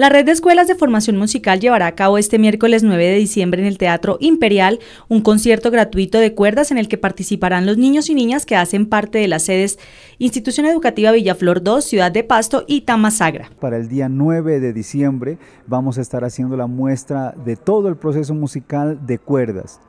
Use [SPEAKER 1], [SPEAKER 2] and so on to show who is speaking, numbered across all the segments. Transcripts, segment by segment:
[SPEAKER 1] La Red de Escuelas de Formación Musical llevará a cabo este miércoles 9 de diciembre en el Teatro Imperial un concierto gratuito de cuerdas en el que participarán los niños y niñas que hacen parte de las sedes Institución Educativa Villaflor 2, Ciudad de Pasto y Tamasagra.
[SPEAKER 2] Para el día 9 de diciembre vamos a estar haciendo la muestra de todo el proceso musical de cuerdas.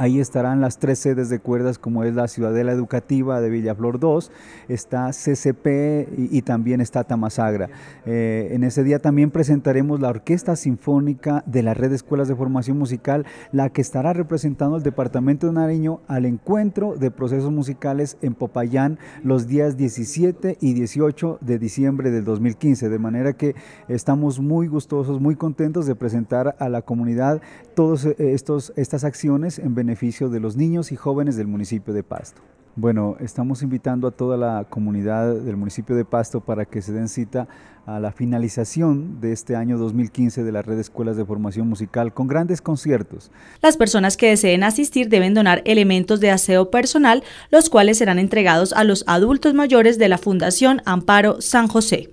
[SPEAKER 2] Ahí estarán las tres sedes de cuerdas como es la Ciudadela Educativa de Villaflor 2, está CCP y, también está Tamasagra. Eh, en ese día también presentaremos la Orquesta Sinfónica de la Red de Escuelas de Formación Musical, la que estará representando al Departamento de Nariño al encuentro de procesos musicales en Popayán los días 17 y 18 de diciembre del 2015. De manera que estamos muy gustosos, muy contentos de presentar a la comunidad todas eh, estas acciones en beneficio beneficio de los niños y jóvenes del municipio de Pasto. Bueno, estamos invitando a toda la comunidad del municipio de Pasto para que se den cita a la finalización de este año 2015 de la red de escuelas de formación musical con grandes conciertos.
[SPEAKER 1] Las personas que deseen asistir deben donar elementos de aseo personal, los cuales serán entregados a los adultos mayores de la Fundación Amparo San José.